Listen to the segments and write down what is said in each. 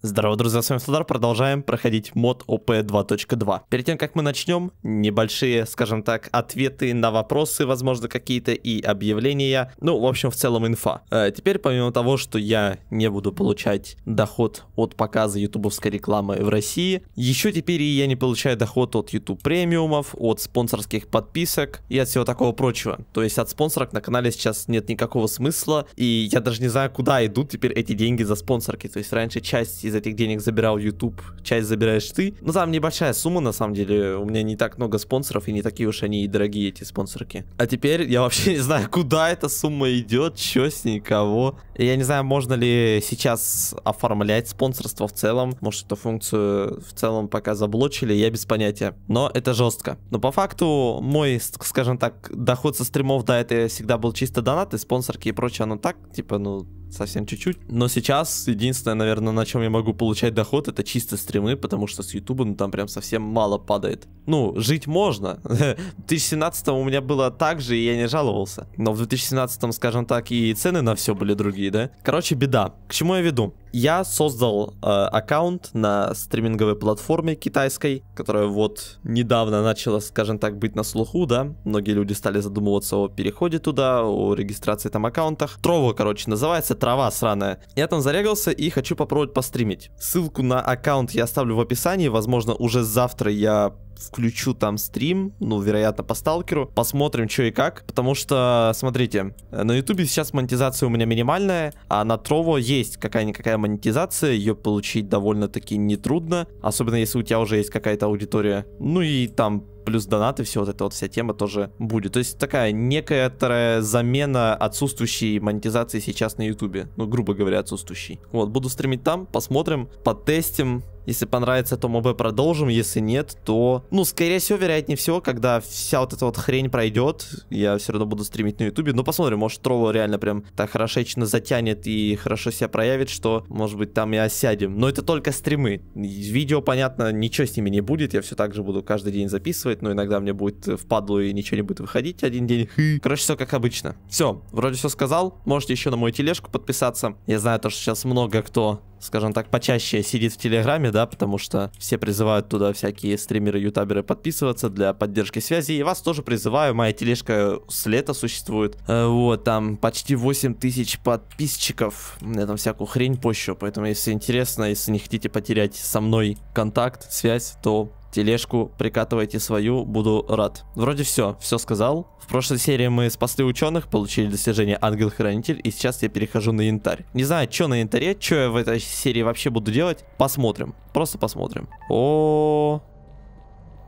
Здорово, друзья, с вами Сладар. продолжаем проходить мод ОП 2.2. Перед тем, как мы начнем, небольшие, скажем так, ответы на вопросы, возможно, какие-то и объявления, ну, в общем, в целом инфа. Э, теперь, помимо того, что я не буду получать доход от показа ютубовской рекламы в России, еще теперь и я не получаю доход от YouTube премиумов, от спонсорских подписок и от всего такого прочего. То есть от спонсорок на канале сейчас нет никакого смысла, и я даже не знаю, куда идут теперь эти деньги за спонсорки. То есть раньше часть из этих денег забирал YouTube, часть забираешь ты. Но ну, там небольшая сумма, на самом деле. У меня не так много спонсоров, и не такие уж они и дорогие, эти спонсорки. А теперь я вообще не знаю, куда эта сумма идет, что с ней, кого. Я не знаю, можно ли сейчас оформлять спонсорство в целом. Может, эту функцию в целом пока заблочили, я без понятия. Но это жестко. Но по факту мой, скажем так, доход со стримов, да, это всегда был чисто донаты, спонсорки и прочее, оно так, типа, ну, совсем чуть-чуть. Но сейчас единственное, наверное, на чем я могу получать доход, это чисто стримы, потому что с Ютуба ну, там прям совсем мало падает. Ну, жить можно. В 2017 у меня было так же, и я не жаловался. Но в 2017, скажем так, и цены на все были другие да? Короче, беда. К чему я веду? Я создал э, аккаунт на стриминговой платформе китайской, которая вот недавно начала, скажем так, быть на слуху, да. Многие люди стали задумываться о переходе туда, о регистрации там аккаунтах. Трова, короче, называется, трава сраная. Я там зарегался и хочу попробовать постримить. Ссылку на аккаунт я оставлю в описании, возможно, уже завтра я включу там стрим, ну, вероятно, по сталкеру, посмотрим, что и как, потому что, смотрите, на ютубе сейчас монетизация у меня минимальная, а на Трово есть какая-никакая монетизация, ее получить довольно-таки нетрудно, особенно если у тебя уже есть какая-то аудитория. Ну и там плюс донаты, все вот эта вот вся тема тоже будет. То есть такая некоторая замена отсутствующей монетизации сейчас на ютубе, ну грубо говоря отсутствующей. Вот, буду стримить там, посмотрим, потестим, если понравится, то мы продолжим, если нет, то... Ну, скорее всего, вероятнее всего, когда вся вот эта вот хрень пройдет, я все равно буду стримить на Ютубе. Но ну, посмотрим, может, Тролло реально прям так хорошечно затянет и хорошо себя проявит, что, может быть, там и осядем. Но это только стримы. Видео, понятно, ничего с ними не будет, я все так же буду каждый день записывать делать, но иногда мне будет э, впадло и ничего не будет выходить один день. Короче, все как обычно. Все, вроде все сказал. Можете еще на мою тележку подписаться. Я знаю то, что сейчас много кто скажем так, почаще сидит в Телеграме, да, потому что все призывают туда всякие стримеры, ютаберы подписываться для поддержки связи. И вас тоже призываю, моя тележка с лета существует. Э, вот, там почти 8 тысяч подписчиков. Я там всякую хрень пощу, поэтому если интересно, если не хотите потерять со мной контакт, связь, то тележку, прикатывайте свою, буду рад. Вроде все, все сказал. В прошлой серии мы спасли ученых, получили достижение Ангел-Хранитель, и сейчас я перехожу на Янтарь. Не знаю, что на Янтаре, что я в этой серии вообще буду делать, посмотрим. Просто посмотрим. О,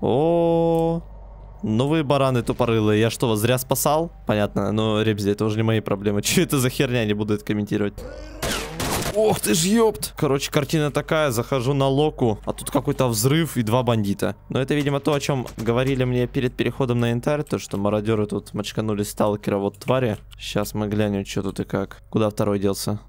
-о, новые -о. Ну вы бараны тупорылые, я что, зря спасал? Понятно, но, ребзи, это уже не мои проблемы. Че это за херня, не буду это комментировать. Ох ты ж, ёпт. Короче, картина такая. Захожу на локу, а тут какой-то взрыв и два бандита. Но это, видимо, то, о чем говорили мне перед переходом на интарь. То, что мародеры тут мочканули сталкера. Вот твари. Сейчас мы глянем, что тут и как. Куда второй делся?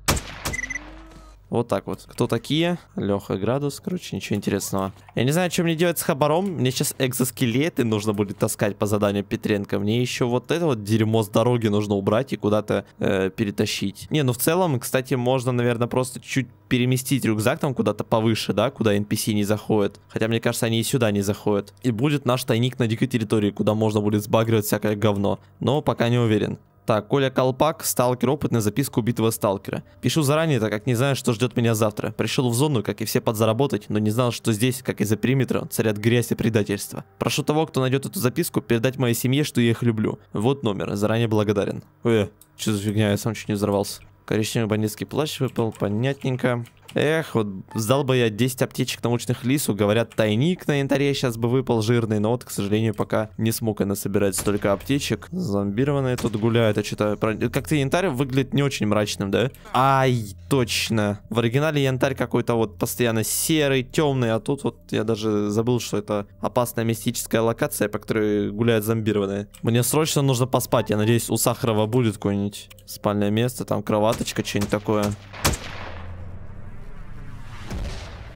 Вот так вот. Кто такие? Леха Градус. Короче, ничего интересного. Я не знаю, что мне делать с хабаром. Мне сейчас экзоскелеты нужно будет таскать по заданию Петренко. Мне еще вот это вот дерьмо с дороги нужно убрать и куда-то э, перетащить. Не, ну в целом, кстати, можно, наверное, просто чуть переместить рюкзак там куда-то повыше, да, куда NPC не заходит. Хотя, мне кажется, они и сюда не заходят. И будет наш тайник на дикой территории, куда можно будет сбагривать всякое говно. Но пока не уверен. Так, Коля Колпак, сталкер опытный, записка убитого сталкера. Пишу заранее, так как не знаю, что ждет меня завтра. Пришел в зону, как и все, подзаработать, но не знал, что здесь, как и за периметром, царят грязь и предательство. Прошу того, кто найдет эту записку, передать моей семье, что я их люблю. Вот номер, заранее благодарен. Э, что за фигня, я сам чуть не взорвался. Коричневый бандитский плащ выпал, понятненько. Эх, вот сдал бы я 10 аптечек научных лису. Говорят, тайник на янтаре сейчас бы выпал жирный, но вот, к сожалению, пока не смог я насобирать столько аптечек. Зомбированные тут гуляют, а что-то... Как-то янтарь выглядит не очень мрачным, да? Ай, точно. В оригинале янтарь какой-то вот постоянно серый, темный, а тут вот я даже забыл, что это опасная мистическая локация, по которой гуляют зомбированные. Мне срочно нужно поспать, я надеюсь, у Сахарова будет какое-нибудь спальное место, там кроваточка, что-нибудь такое.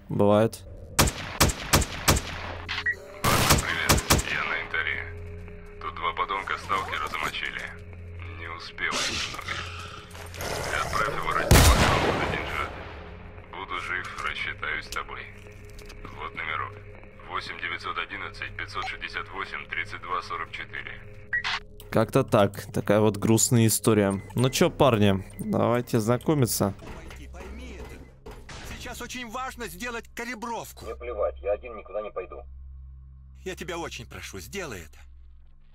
Бывает. Привет, я на Интаре. Тут два подонка сталкера замочили. Не успел немного. Ты отправь Буду жив, рассчитаюсь с тобой. Вот номерок. 8911 568 32 44. Как-то так. Такая вот грустная история. Ну чё, парни, давайте знакомиться очень важно сделать калибровку. Мне плевать, я один никуда не пойду. Я тебя очень прошу, сделай это.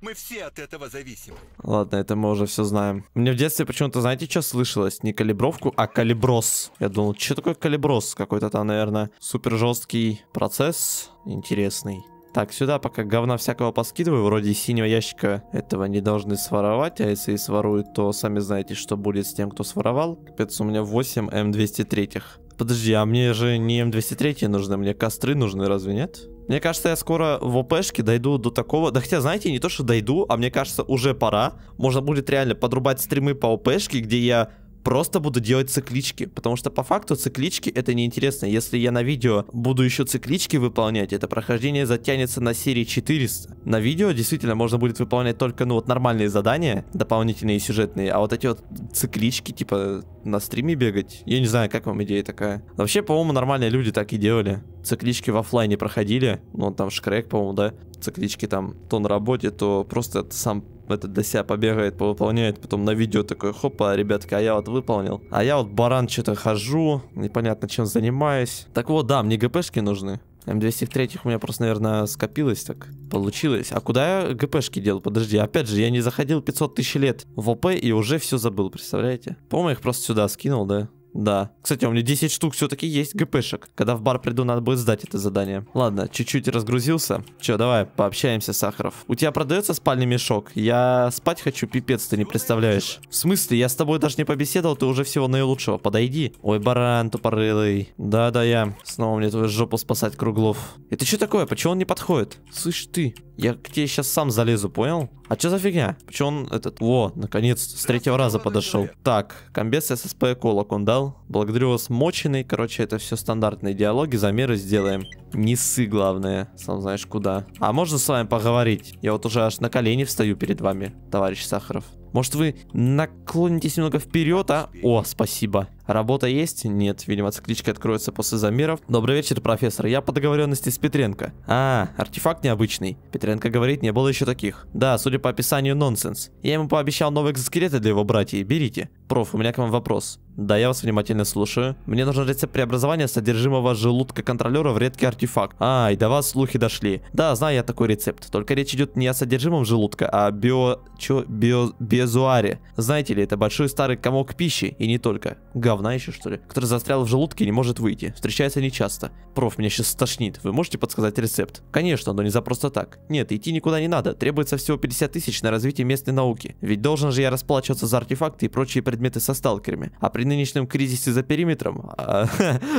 Мы все от этого зависим. Ладно, это мы уже все знаем. Мне в детстве почему-то, знаете, что слышалось? Не калибровку, а калиброс. Я думал, что такое калиброс? Какой-то там, наверное, супер жесткий процесс интересный. Так, сюда пока говна всякого поскидываю, вроде синего ящика этого не должны своровать, а если и своруют, то сами знаете, что будет с тем, кто своровал. Капец, у меня 8 М203. Эм Подожди, а мне же не М203 нужны, мне костры нужны, разве нет? Мне кажется, я скоро в ОПшке дойду до такого... Да хотя, знаете, не то, что дойду, а мне кажется, уже пора. Можно будет реально подрубать стримы по ОПшке, где я просто буду делать циклички, потому что по факту циклички это неинтересно. Если я на видео буду еще циклички выполнять, это прохождение затянется на серии 400. На видео действительно можно будет выполнять только, ну вот, нормальные задания, дополнительные сюжетные, а вот эти вот циклички, типа, на стриме бегать, я не знаю, как вам идея такая. Вообще, по-моему, нормальные люди так и делали. Циклички в офлайне проходили, ну, там Шкрек, по-моему, да, циклички там то на работе, то просто сам этот до себя побегает, повыполняет, потом на видео такой, хопа, ребятки, а я вот выполнил. А я вот баран что-то хожу, непонятно чем занимаюсь. Так вот, да, мне ГПшки нужны. М203 у меня просто, наверное, скопилось так, получилось. А куда я ГПшки делал? Подожди, опять же, я не заходил 500 тысяч лет в ОП и уже все забыл, представляете? По-моему, их просто сюда скинул, да? Да. Кстати, у меня 10 штук все-таки есть ГПшек. Когда в бар приду, надо будет сдать это задание. Ладно, чуть-чуть разгрузился. Че, давай, пообщаемся, Сахаров. У тебя продается спальный мешок? Я спать хочу, пипец, ты не представляешь. В смысле? Я с тобой даже не побеседовал, ты уже всего наилучшего. Подойди. Ой, баран тупорылый. Да-да, я. Снова мне твою жопу спасать, Круглов. Это что такое? Почему он не подходит? Слышь ты, я к тебе сейчас сам залезу, понял? А что за фигня? Почему он этот... Во, наконец, с третьего раза подошел. Так, комбез ССП колок он дал. Благодарю вас, моченый. Короче, это все стандартные диалоги, замеры сделаем. Несы главное. Сам знаешь куда. А можно с вами поговорить? Я вот уже аж на колени встаю перед вами, товарищ Сахаров. Может вы наклонитесь немного вперед, а? О, спасибо. Работа есть? Нет, видимо, циклички откроются после замеров. Добрый вечер, профессор. Я по договоренности с Петренко. А, артефакт необычный. Петренко говорит, не было еще таких. Да, судя по описанию, нонсенс. Я ему пообещал новые экзоскелеты для его братьев. Берите. Проф, у меня к вам вопрос. Да, я вас внимательно слушаю. Мне нужен рецепт преобразования содержимого желудка контролера в редкий артефакт. А, и до вас слухи дошли. Да, знаю я такой рецепт. Только речь идет не о содержимом желудка, а о био... Чё? Био... Биозуаре. Знаете ли, это большой старый комок пищи, и не только. Говна еще, что ли? Который застрял в желудке и не может выйти. Встречается нечасто. Проф, меня сейчас стошнит. Вы можете подсказать рецепт? Конечно, но не за просто так. Нет, идти никуда не надо. Требуется всего 50 тысяч на развитие местной науки. Ведь должен же я расплачиваться за артефакты и прочие предметы со сталкерами. А при нынешнем кризисе за периметром.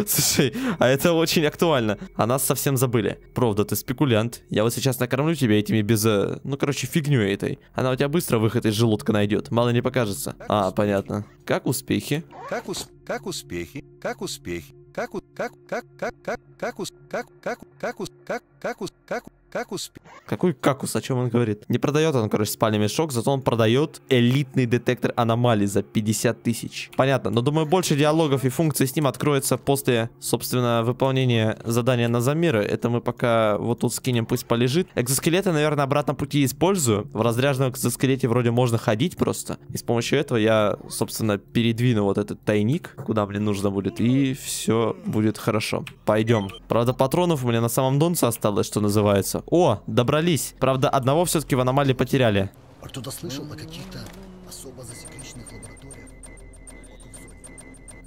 слушай, а это очень актуально. А нас совсем забыли. Правда, ты спекулянт. Я вот сейчас накормлю тебя этими без... Ну, короче, фигню этой. Она у тебя быстро выход из желудка найдет. Мало не покажется. а, понятно. Как успехи? Как, ус... как успехи? Как успехи? Как у... Как... Как... Как... Как... Как... Как... Как... Как... Как... Как... Как... Как... Как успел? Какой какус? О чем он говорит? Не продает он, короче, спальный мешок, зато он продает элитный детектор аномалий за 50 тысяч. Понятно, но думаю, больше диалогов и функций с ним откроется после, собственно, выполнения задания на замеры. Это мы пока вот тут скинем, пусть полежит. Экзоскелеты, наверное, обратно пути использую. В разряженном экзоскелете вроде можно ходить просто. И с помощью этого я, собственно, передвину вот этот тайник, куда мне нужно будет, и все будет хорошо. Пойдем. Правда, патронов у меня на самом донце осталось, что называется. О, добрались. Правда, одного все-таки в аномалии потеряли. А кто-то слышал о каких-то особо засекреченных лабораториях?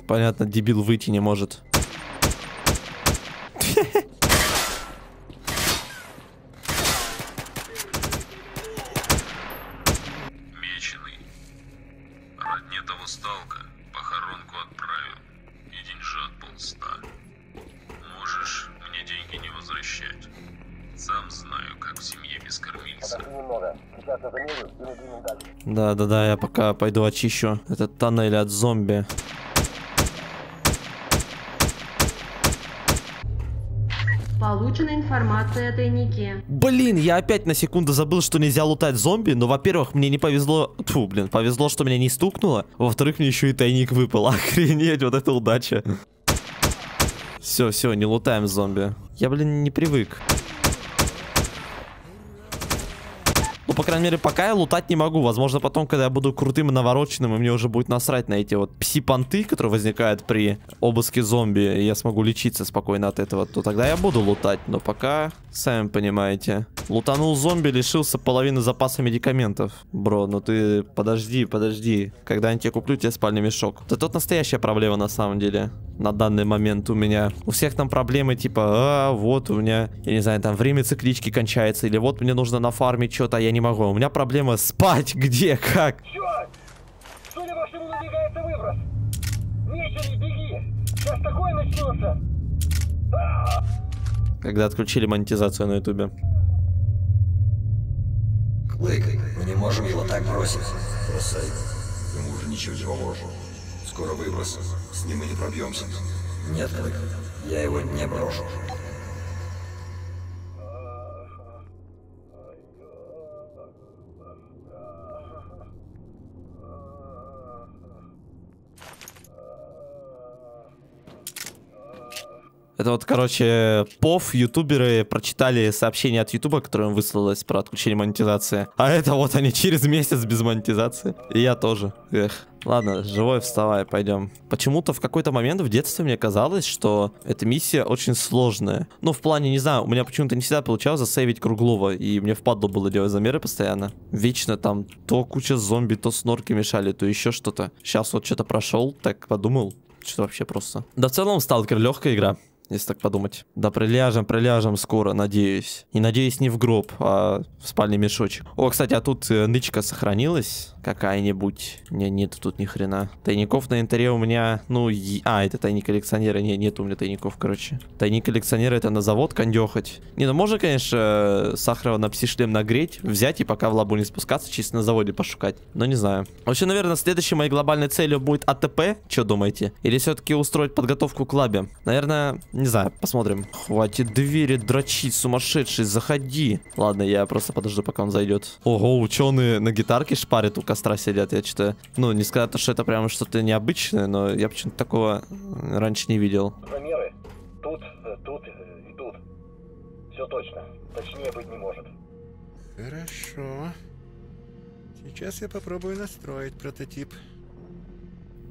Понятно, дебил выйти не может. возвращать. Сам знаю, как в семье без кормильца. Да, да, да, я пока пойду очищу этот тоннель от зомби. Получена информация о тайнике. Блин, я опять на секунду забыл, что нельзя лутать зомби, но, во-первых, мне не повезло... Фу, блин, повезло, что меня не стукнуло. Во-вторых, мне еще и тайник выпал. Охренеть, вот это удача. Все, все, не лутаем зомби. Я, блин, не привык. Ну, по крайней мере, пока я лутать не могу. Возможно, потом, когда я буду крутым и навороченным, и мне уже будет насрать на эти вот пси-понты, которые возникают при обыске зомби, и я смогу лечиться спокойно от этого, то тогда я буду лутать. Но пока, сами понимаете. Лутанул зомби, лишился половины запаса медикаментов. Бро, ну ты подожди, подожди. Когда-нибудь я куплю тебе спальный мешок. Это тут настоящая проблема на самом деле. На данный момент у меня. У всех там проблемы типа, а, вот у меня, я не знаю, там время циклички кончается, или вот мне нужно на фарме что-то, а я не могу. У меня проблема спать. Где, как? Черт! Судя вашему, надвигается выброс. Мечери, беги! Сейчас такое начнется! Когда отключили монетизацию на ютубе. Клык, мы не можем его так бросить. Бросай. Ему уже ничего не поможет. Скоро выброс. С ним мы не пробьемся. Нет, Клык, я его не брошу. Это вот, короче, пов, ютуберы прочитали сообщение от ютуба, которое им выслалось про отключение монетизации. А это вот они через месяц без монетизации. И я тоже. Эх. Ладно, живой вставай, пойдем. Почему-то в какой-то момент в детстве мне казалось, что эта миссия очень сложная. Ну, в плане, не знаю, у меня почему-то не всегда получалось засейвить круглого, и мне впадло было делать замеры постоянно. Вечно там то куча зомби, то снорки мешали, то еще что-то. Сейчас вот что-то прошел, так подумал, что вообще просто. Да в целом сталкер легкая игра если так подумать. Да, приляжем, приляжем скоро, надеюсь. И надеюсь, не в гроб, а в спальный мешочек. О, кстати, а тут э, нычка сохранилась какая-нибудь. Не, нет тут ни хрена. Тайников на интере у меня, ну, е... а, это тайник коллекционера. Не, нет у меня тайников, короче. Тайник коллекционера это на завод кондехать. Не, ну можно, конечно, Сахарова на псишлем нагреть, взять и пока в лабу не спускаться, чисто на заводе пошукать. Но не знаю. Вообще, наверное, следующей моей глобальной целью будет АТП, что думаете? Или все-таки устроить подготовку к лабе? Наверное, не знаю, посмотрим. Хватит двери дрочить, сумасшедший, заходи. Ладно, я просто подожду, пока он зайдет. Ого, ученые на гитарке шпарят у костра сидят, я что-то... Ну, не сказать, что это прямо что-то необычное, но я почему-то такого раньше не видел. Замеры тут, э, тут э, и тут. Все точно. Точнее быть не может. Хорошо. Сейчас я попробую настроить прототип.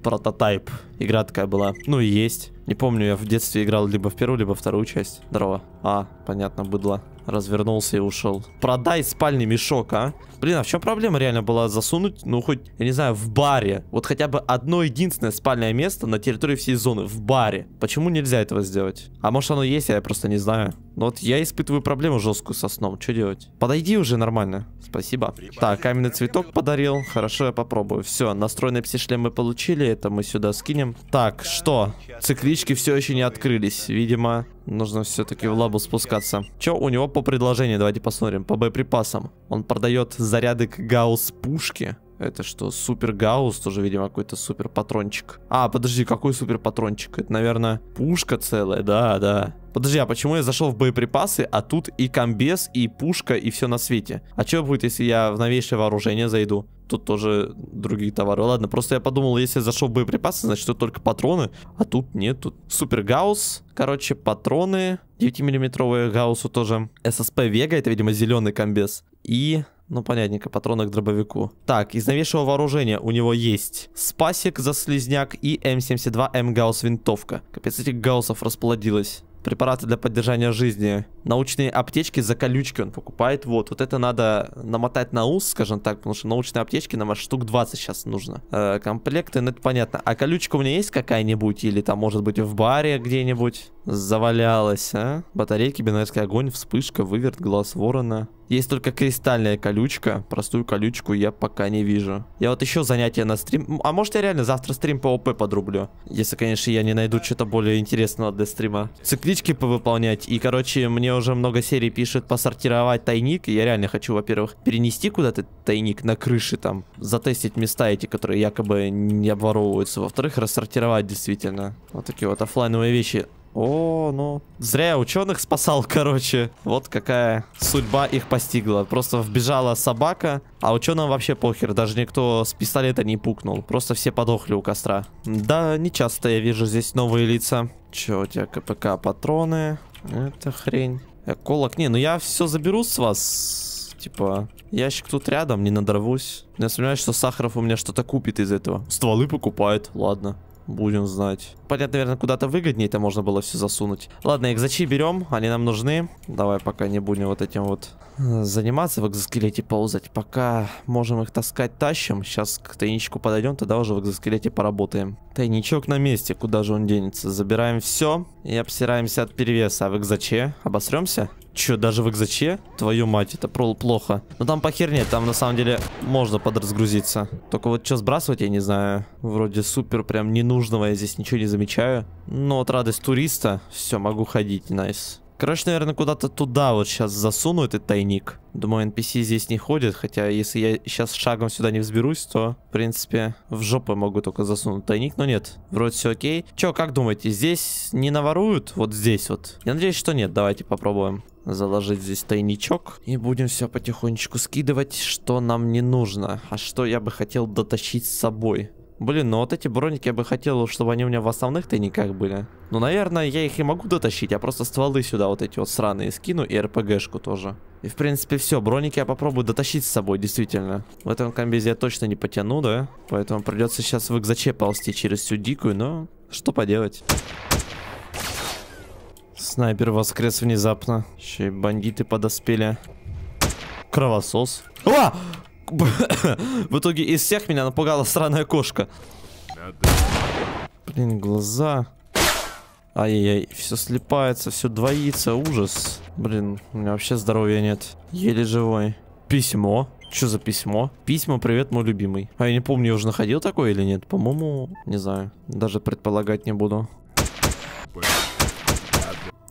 Прототайп. Игра такая была. Ну и есть. Не помню, я в детстве играл либо в первую, либо вторую часть. Здорово. А, понятно, быдло развернулся и ушел. Продай спальный мешок, а? Блин, а в чем проблема реально была засунуть, ну, хоть, я не знаю, в баре? Вот хотя бы одно единственное спальное место на территории всей зоны, в баре. Почему нельзя этого сделать? А может оно есть, я просто не знаю. Но ну вот я испытываю проблему жесткую со сном, что делать? Подойди уже нормально, спасибо. Так, каменный цветок подарил, хорошо, я попробую. Все, настроенный пси-шлем мы получили, это мы сюда скинем. Так, что? Циклички все еще не открылись, видимо... Нужно все-таки в лабу спускаться. Че у него по предложению? Давайте посмотрим. По боеприпасам. Он продает заряды к гаусс-пушке. Это что, супер гаусс? Тоже, видимо, какой-то супер патрончик. А, подожди, какой супер патрончик? Это, наверное, пушка целая, да, да. Подожди, а почему я зашел в боеприпасы, а тут и комбез, и пушка, и все на свете? А что будет, если я в новейшее вооружение зайду? тут тоже другие товары. Ладно, просто я подумал, если я зашел боеприпасы, значит, тут только патроны, а тут нет, тут супер гаусс, короче, патроны, 9-миллиметровые гауссу тоже, ССП Вега, это, видимо, зеленый комбез, и ну, понятненько, патроны к дробовику. Так, из новейшего вооружения у него есть спасик за слизняк и М72М гаус винтовка. Капец, этих гаусов расплодилось препараты для поддержания жизни, научные аптечки за колючки он покупает. Вот, вот это надо намотать на ус, скажем так, потому что научные аптечки нам штук 20 сейчас нужно. Э, комплекты, ну это понятно. А колючка у меня есть какая-нибудь? Или там, может быть, в баре где-нибудь завалялась, а? Батарейки, бинарский огонь, вспышка, выверт, глаз ворона. Есть только кристальная колючка. Простую колючку я пока не вижу. Я вот еще занятия на стрим... А может я реально завтра стрим по ОП подрублю? Если, конечно, я не найду что-то более интересного для стрима. Циклички повыполнять. И, короче, мне уже много серий пишут посортировать тайник. я реально хочу, во-первых, перенести куда-то тайник на крыше там. Затестить места эти, которые якобы не обворовываются. Во-вторых, рассортировать действительно. Вот такие вот офлайновые вещи о, ну. Зря я ученых спасал, короче. Вот какая судьба их постигла. Просто вбежала собака, а ученым вообще похер. Даже никто с пистолета не пукнул. Просто все подохли у костра. Да, не часто я вижу здесь новые лица. Че у тебя КПК? Патроны. Это хрень. Колок. Не, ну я все заберу с вас. Типа, ящик тут рядом, не надорвусь. Я сомневаюсь, что Сахаров у меня что-то купит из этого. Стволы покупает, ладно. Будем знать. Понятно, наверное, куда-то выгоднее это можно было все засунуть. Ладно, экзачи берем, они нам нужны. Давай пока не будем вот этим вот э, заниматься в экзоскелете ползать. Пока можем их таскать, тащим. Сейчас к тайничку подойдем, тогда уже в экзоскелете поработаем. Тайничок на месте, куда же он денется? Забираем все и обсираемся от перевеса. А в экзаче обосремся? Че, даже в экзаче? Твою мать, это плохо. Но ну там по херне, там на самом деле можно подразгрузиться. Только вот что сбрасывать, я не знаю. Вроде супер, прям ненужного я здесь ничего не замечаю. Но вот радость туриста, все, могу ходить, найс. Короче, наверное, куда-то туда вот сейчас засуну этот тайник. Думаю, NPC здесь не ходит, хотя если я сейчас шагом сюда не взберусь, то, в принципе, в жопу могу только засунуть тайник, но нет. Вроде все окей. Че, как думаете, здесь не наворуют? Вот здесь вот. Я надеюсь, что нет. Давайте попробуем заложить здесь тайничок. И будем все потихонечку скидывать, что нам не нужно. А что я бы хотел дотащить с собой. Блин, ну вот эти броники я бы хотел, чтобы они у меня в основных тайниках были. Ну, наверное, я их и могу дотащить. Я просто стволы сюда вот эти вот сраные скину и РПГшку тоже. И, в принципе, все. Броники я попробую дотащить с собой, действительно. В этом комбезе я точно не потяну, да? Поэтому придется сейчас в экзаче ползти через всю дикую, но что поделать. Снайпер воскрес внезапно. Еще и бандиты подоспели. Кровосос. А! В итоге из всех меня напугала странная кошка. Блин, глаза. Ай-яй-яй, все слепается, все двоится, ужас. Блин, у меня вообще здоровья нет. Еле живой. Письмо. Что за письмо? Письмо, привет, мой любимый. А я не помню, я уже находил такое или нет. По-моему, не знаю. Даже предполагать не буду. Блин.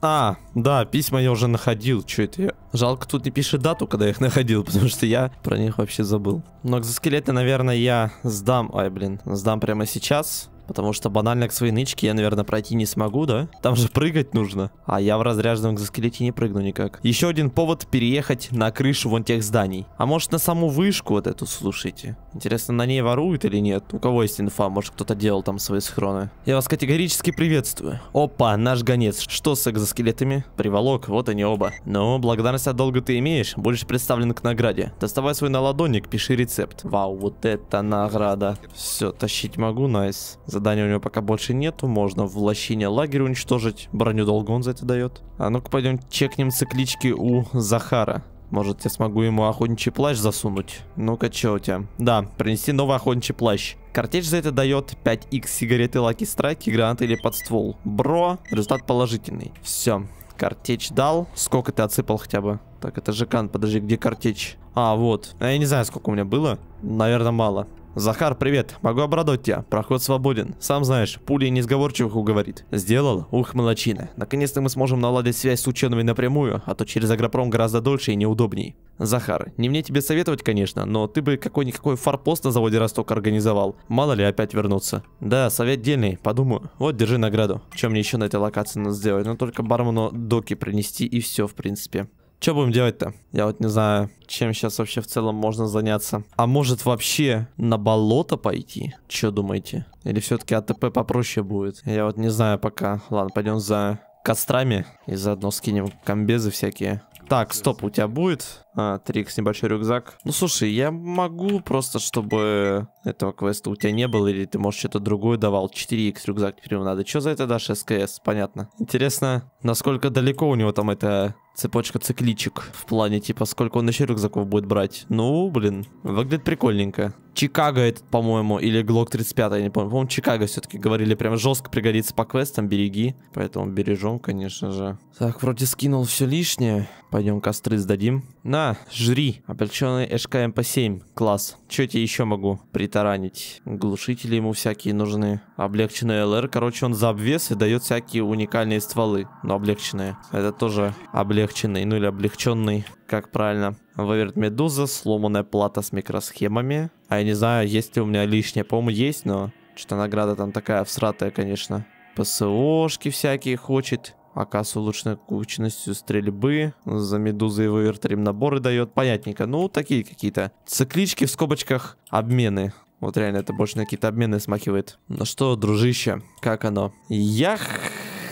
А, да, письма я уже находил, что это я... Жалко, тут не пишет дату, когда я их находил, потому что я про них вообще забыл. Но экзоскелеты, наверное, я сдам, ой, блин, сдам прямо сейчас. Потому что банально к своей нычке я, наверное, пройти не смогу, да? Там же прыгать нужно. А я в разряженном экзоскелете не прыгну никак. Еще один повод переехать на крышу вон тех зданий. А может на саму вышку вот эту, слушайте. Интересно, на ней воруют или нет? У кого есть инфа? Может кто-то делал там свои схроны? Я вас категорически приветствую. Опа, наш гонец. Что с экзоскелетами? Приволок, вот они оба. Ну, благодарность от долга ты имеешь. Будешь представлен к награде. Доставай свой наладонник, пиши рецепт. Вау, вот это награда. Все, тащить могу, найс. Nice заданий у него пока больше нету. Можно в лощине лагерь уничтожить. Броню долго он за это дает. А ну-ка пойдем чекнем циклички у Захара. Может, я смогу ему охотничий плащ засунуть? Ну-ка, чё у тебя? Да, принести новый охотничий плащ. Картеч за это дает 5х сигареты, лаки страйки, гранат или подствол. Бро, результат положительный. Все, картеч дал. Сколько ты отсыпал хотя бы? Так, это же кан, подожди, где картеч? А, вот. А я не знаю, сколько у меня было. Наверное, мало. Захар, привет. Могу обрадовать тебя. Проход свободен. Сам знаешь, пули несговорчивых уговорит. Сделал? Ух, молочина. Наконец-то мы сможем наладить связь с учеными напрямую, а то через Агропром гораздо дольше и неудобней. Захар, не мне тебе советовать, конечно, но ты бы какой-никакой форпост на заводе Росток организовал. Мало ли опять вернуться. Да, совет дельный, подумаю. Вот, держи награду. Чем мне еще на этой локации надо сделать? Ну, только бармену доки принести и все, в принципе. Что будем делать-то? Я вот не знаю, чем сейчас вообще в целом можно заняться. А может вообще на болото пойти? Что думаете? Или все-таки АТП попроще будет? Я вот не знаю пока. Ладно, пойдем за кострами и заодно скинем комбезы всякие. Так, стоп, у тебя будет а, Трикс, небольшой рюкзак? Ну, слушай, я могу просто, чтобы этого квеста у тебя не было, или ты, может, что-то другое давал. 4х рюкзак теперь ему надо. Что за это дашь СКС? Понятно. Интересно, насколько далеко у него там это цепочка цикличек в плане, типа, сколько он еще рюкзаков будет брать. Ну, блин, выглядит прикольненько. Чикаго этот, по-моему, или Глок 35, я не помню. По-моему, Чикаго все-таки говорили, прям жестко пригодится по квестам, береги. Поэтому бережем, конечно же. Так, вроде скинул все лишнее. Пойдем костры сдадим. На, жри. Облегченный ШК МП-7. Класс. Че тебе еще могу притаранить? Глушители ему всякие нужны. Облегченный ЛР. Короче, он за обвес и дает всякие уникальные стволы. Но облегченные. Это тоже облегченный, ну или облегченный, как правильно. Выверт Медуза, сломанная плата с микросхемами. А я не знаю, есть ли у меня лишнее. По-моему, есть, но что-то награда там такая всратая, конечно. ПСОшки всякие хочет. АК с улучшенной кучностью стрельбы. За медузы и вывертрим наборы дает. Понятненько. Ну, такие какие-то циклички в скобочках обмены. Вот реально это больше на какие-то обмены смахивает. Ну что, дружище, как оно? Ях!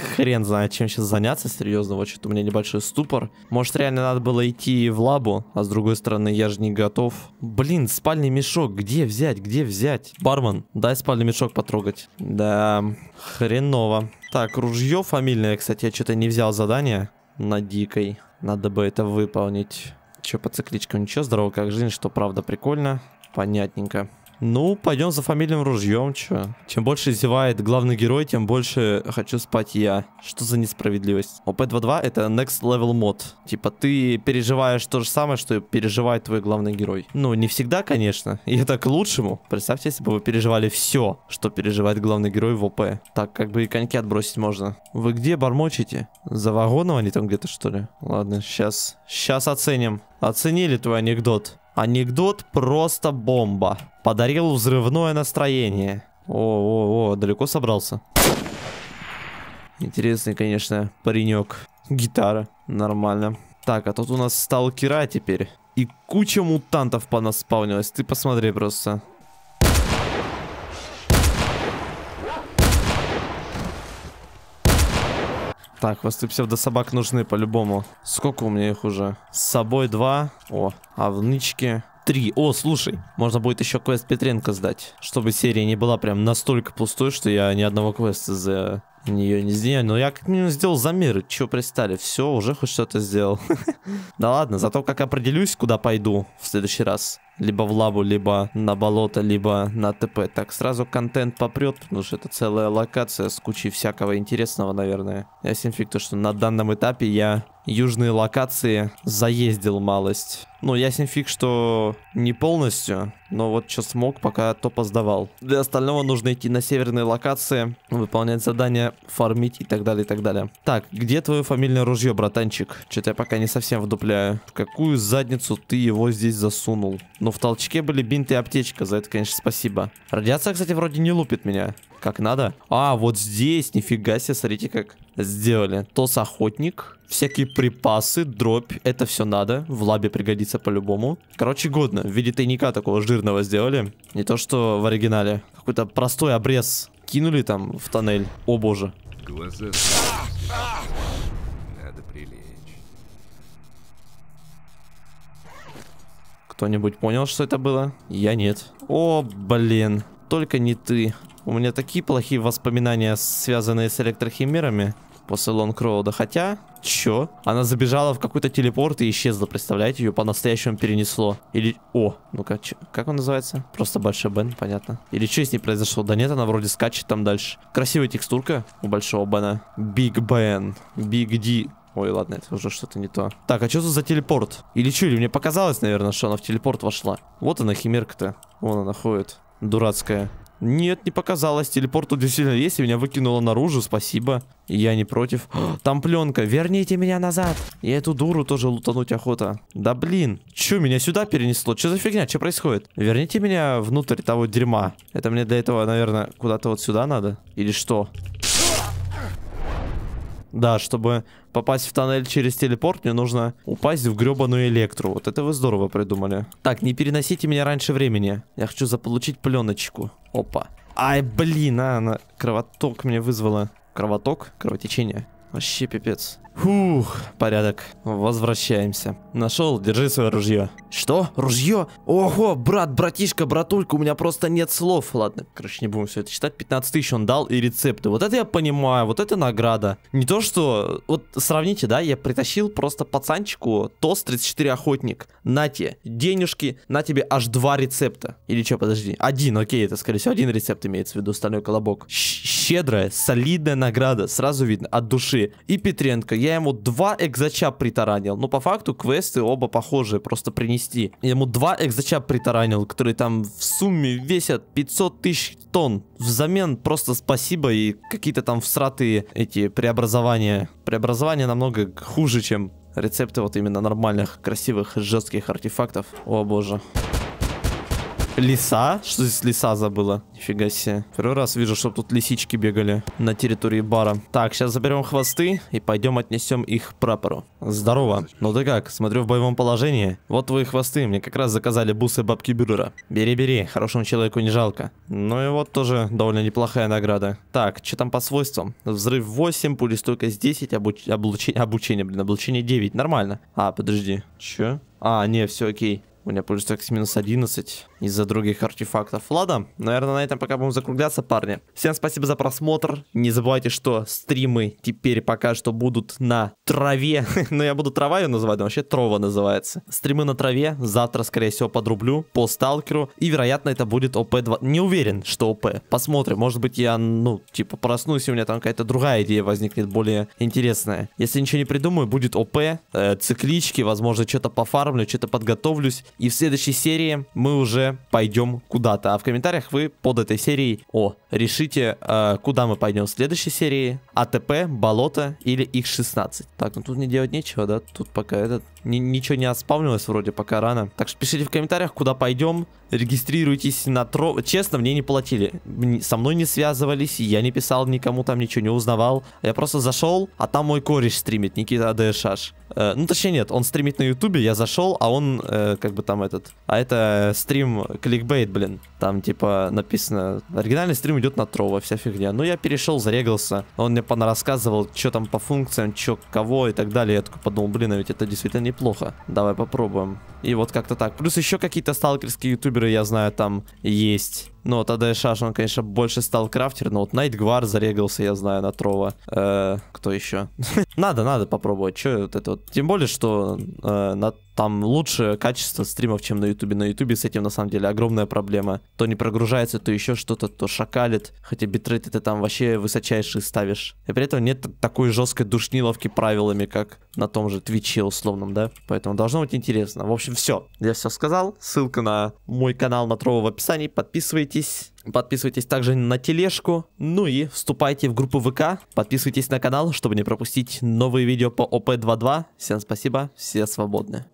хрен знает, чем сейчас заняться, серьезно. Вот что-то у меня небольшой ступор. Может, реально надо было идти в лабу, а с другой стороны, я же не готов. Блин, спальный мешок, где взять, где взять? Бармен, дай спальный мешок потрогать. Да, хреново. Так, ружье фамильное, кстати, я что-то не взял задание на дикой. Надо бы это выполнить. Че по цикличкам? Ничего, здорово, как жизнь, что правда прикольно. Понятненько. Ну, пойдем за фамильным ружьем, чё. Чем больше зевает главный герой, тем больше хочу спать я. Что за несправедливость? ОП-22 это next level мод. Типа ты переживаешь то же самое, что переживает твой главный герой. Ну, не всегда, конечно. И это к лучшему. Представьте, если бы вы переживали все, что переживает главный герой в ОП. Так, как бы и коньки отбросить можно. Вы где бормочете? За вагоном они там где-то, что ли? Ладно, сейчас. Сейчас оценим. Оценили твой анекдот. Анекдот просто бомба. Подарил взрывное настроение. О, о, о, далеко собрался. Интересный, конечно, паренек. Гитара. Нормально. Так, а тут у нас сталкера теперь. И куча мутантов понаспавнилась. Ты посмотри просто. Так, хвосты псевдособак нужны по-любому. Сколько у меня их уже? С собой два. О, а в нычке 3. О, слушай, можно будет еще квест Петренко сдать, чтобы серия не была прям настолько пустой, что я ни одного квеста за нее не сделал. Но я как минимум сделал замеры, чего пристали. Все, уже хоть что-то сделал. Да ладно, зато как определюсь, куда пойду в следующий раз. Либо в лабу, либо на болото, либо на ТП. Так, сразу контент попрет, потому что это целая локация с кучей всякого интересного, наверное. Ясен фиг то, что на данном этапе я южные локации заездил малость. Ну, ясен фиг, что не полностью, но вот что смог, пока то поздавал. Для остального нужно идти на северные локации, выполнять задания, фармить и так далее, и так далее. Так, где твое фамильное ружье, братанчик? Что-то я пока не совсем вдупляю. В какую задницу ты его здесь засунул? Ну, в толчке были бинты и аптечка, за это, конечно, спасибо. Радиация, кстати, вроде не лупит меня. Как надо. А, вот здесь, нифига себе, смотрите, как сделали. Тос охотник, всякие припасы, дробь, это все надо, в лабе пригодится по-любому. Короче, годно, в виде тайника такого жирного сделали, не то что в оригинале. Какой-то простой обрез кинули там в тоннель, о боже. Глаза... Надо прилечь. Кто-нибудь понял, что это было? Я нет. О, блин, только не ты. У меня такие плохие воспоминания, связанные с электрохимерами после Лонгроуда. Хотя, Чё? Она забежала в какой-то телепорт и исчезла, представляете? Ее по-настоящему перенесло. Или... О, ну-ка, чё? как он называется? Просто Большой Бен, понятно. Или что с ней произошло? Да нет, она вроде скачет там дальше. Красивая текстурка у Большого Бена. Биг Бен. Биг Ди. Ой, ладно, это уже что-то не то. Так, а что тут за телепорт? Или что, или мне показалось, наверное, что она в телепорт вошла. Вот она, химерка-то. Вон она ходит. Дурацкая. Нет, не показалось. Телепорт тут действительно есть, и меня выкинуло наружу, спасибо. Я не против. Там пленка, верните меня назад. И эту дуру тоже лутануть охота. Да блин, чё меня сюда перенесло? Что за фигня, что происходит? Верните меня внутрь того дерьма. Это мне для этого, наверное, куда-то вот сюда надо? Или Что? Да, чтобы попасть в тоннель через телепорт, мне нужно упасть в гребаную электру. Вот это вы здорово придумали. Так, не переносите меня раньше времени. Я хочу заполучить пленочку. Опа. Ай, блин, а, она кровоток мне вызвала. Кровоток? Кровотечение. Вообще пипец. Фух, порядок. Возвращаемся. Нашел, держи свое ружье. Что? Ружье? Ого, брат, братишка, братулька, у меня просто нет слов. Ладно, короче, не будем все это читать. 15 тысяч он дал и рецепты. Вот это я понимаю, вот это награда. Не то, что... Вот сравните, да, я притащил просто пацанчику ТОС-34 охотник. На те, денежки, на тебе аж два рецепта. Или что, подожди. Один, окей, это, скорее всего, один рецепт имеется в виду, стальной колобок. Щедрая, солидная награда, сразу видно, от души. И Петренко, я я ему два экзача притаранил. Ну, по факту, квесты оба похожие, просто принести. Я ему два экзача притаранил, которые там в сумме весят 500 тысяч тонн. Взамен просто спасибо и какие-то там всратые эти преобразования. Преобразования намного хуже, чем рецепты вот именно нормальных, красивых, жестких артефактов. О боже. Лиса? Что здесь лиса забыла? Нифига себе. Первый раз вижу, что тут лисички бегали на территории бара. Так, сейчас заберем хвосты и пойдем отнесем их прапору. Здорово. Ну ты как? Смотрю в боевом положении. Вот твои хвосты. Мне как раз заказали бусы бабки Бюрера. Бери-бери. Хорошему человеку не жалко. Ну и вот тоже довольно неплохая награда. Так, что там по свойствам? Взрыв 8, пулестойкость 10, обуч... облучение... Обучение, блин, облучение 9. Нормально. А, подожди. Че? А, не, все окей. У меня пульс минус 11 из-за других артефактов. Ладно, наверное, на этом пока будем закругляться, парни. Всем спасибо за просмотр. Не забывайте, что стримы теперь пока что будут на траве. Но ну, я буду трава ее называть, но вообще трова называется. Стримы на траве. Завтра, скорее всего, подрублю по сталкеру. И, вероятно, это будет ОП-2. Не уверен, что ОП. Посмотрим. Может быть, я, ну, типа, проснусь, и у меня там какая-то другая идея возникнет, более интересная. Если ничего не придумаю, будет ОП, э, циклички, возможно, что-то пофармлю, что-то подготовлюсь. И в следующей серии мы уже пойдем куда-то. А в комментариях вы под этой серией О решите, э, куда мы пойдем в следующей серии. АТП, болото или Х 16 Так, ну тут не делать нечего, да? Тут пока этот ни ничего не отспавнилось вроде, пока рано. Так что пишите в комментариях, куда пойдем. Регистрируйтесь на тро... Честно, мне не платили. Со мной не связывались, я не писал никому, там ничего не узнавал. Я просто зашел, а там мой кореш стримит, Никита АДШаш. Э, ну, точнее, нет, он стримит на ютубе, я зашел, а он э, как бы там этот... А это стрим кликбейт, блин. Там типа написано, оригинальный стрим идет на трова, вся фигня. Ну, я перешел, зарегался. Он мне рассказывал, что там по функциям, что кого и так далее. Я такой подумал, блин, а ведь это действительно неплохо. Давай попробуем. И вот как-то так. Плюс еще какие-то сталкерские ютуберы, я знаю, там есть. Ну, вот Шаш, он, конечно, больше стал крафтер, но вот Найтгвар зарегался, я знаю, на Трова. Э, кто еще? надо, надо попробовать. Че вот это вот? Тем более, что э, на там лучше качество стримов, чем на Ютубе. На Ютубе с этим на самом деле огромная проблема. То не прогружается, то еще что-то, то шакалит. Хотя Битрейт ты там вообще высочайший ставишь. И при этом нет такой жесткой душниловки правилами, как на том же Твиче условном, да? Поэтому должно быть интересно. В общем, все. Я все сказал. Ссылка на мой канал на Матрова в описании. Подписывайтесь. Подписывайтесь также на тележку, ну и вступайте в группу ВК, подписывайтесь на канал, чтобы не пропустить новые видео по ОП-22. Всем спасибо, все свободны.